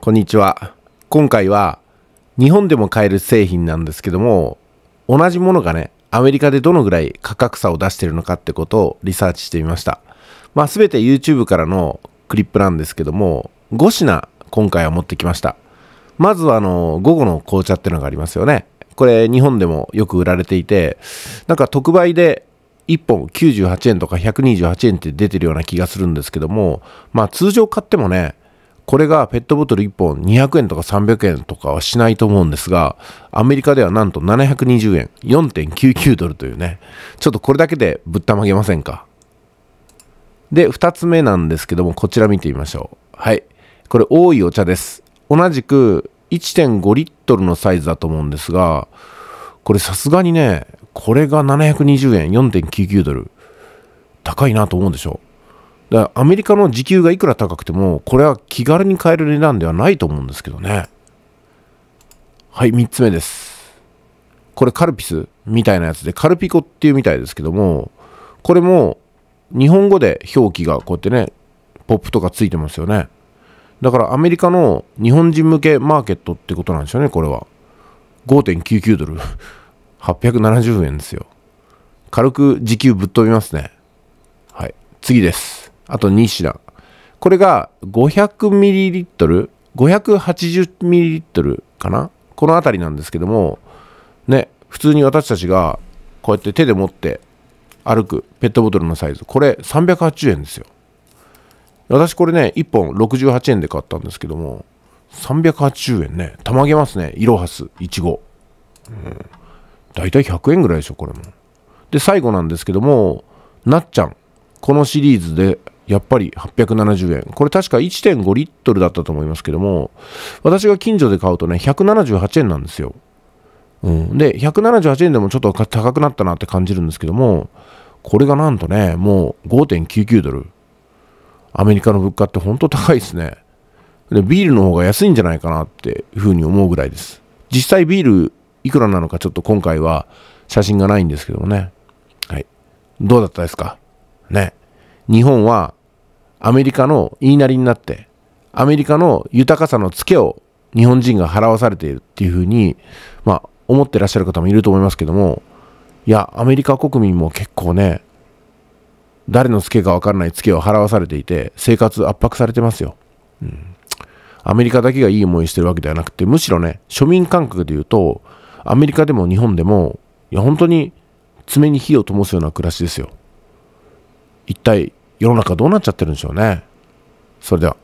こんにちは今回は日本でも買える製品なんですけども同じものがねアメリカでどのぐらい価格差を出してるのかってことをリサーチしてみましたまあ全て YouTube からのクリップなんですけども5品今回は持ってきましたまずはあの午後の紅茶ってのがありますよねこれ日本でもよく売られていてなんか特売で1本98円とか128円って出てるような気がするんですけどもまあ通常買ってもねこれがペットボトル1本200円とか300円とかはしないと思うんですが、アメリカではなんと720円、4.99ドルというね、ちょっとこれだけでぶったまげませんか。で、2つ目なんですけども、こちら見てみましょう。はい。これ、多いお茶です。同じく1.5リットルのサイズだと思うんですが、これさすがにね、これが720円、4.99ドル。高いなと思うんでしょう。だからアメリカの時給がいくら高くても、これは気軽に買える値段ではないと思うんですけどね。はい、3つ目です。これカルピスみたいなやつで、カルピコっていうみたいですけども、これも日本語で表記がこうやってね、ポップとかついてますよね。だからアメリカの日本人向けマーケットってことなんでしょうね、これは。5.99ドル。870円ですよ。軽く時給ぶっ飛びますね。はい。次です。あと2品。これが 500ml、580ml かなこのあたりなんですけども、ね、普通に私たちがこうやって手で持って歩くペットボトルのサイズ、これ380円ですよ。私これね、1本68円で買ったんですけども、380円ね、たまげますね、いろはす、いちご。大体100円ぐらいでしょ、これも。で、最後なんですけども、なっちゃん。このシリーズでやっぱり870円。これ確か1.5リットルだったと思いますけども、私が近所で買うとね、178円なんですよ。うん。で、178円でもちょっと高くなったなって感じるんですけども、これがなんとね、もう5.99ドル。アメリカの物価ってほんと高いですね。で、ビールの方が安いんじゃないかなっていうふうに思うぐらいです。実際ビールいくらなのかちょっと今回は写真がないんですけどもね。はい。どうだったですかね。日本はアメリカの言いなりになってアメリカの豊かさのツケを日本人が払わされているっていうふうに、まあ、思ってらっしゃる方もいると思いますけどもいやアメリカ国民も結構ね誰のツケかわからないツケを払わされていて生活圧迫されてますよ、うん、アメリカだけがいい思いしてるわけではなくてむしろね庶民感覚で言うとアメリカでも日本でもいや本当に爪に火を灯すような暮らしですよ一体世の中どうなっちゃってるんでしょうね。それでは。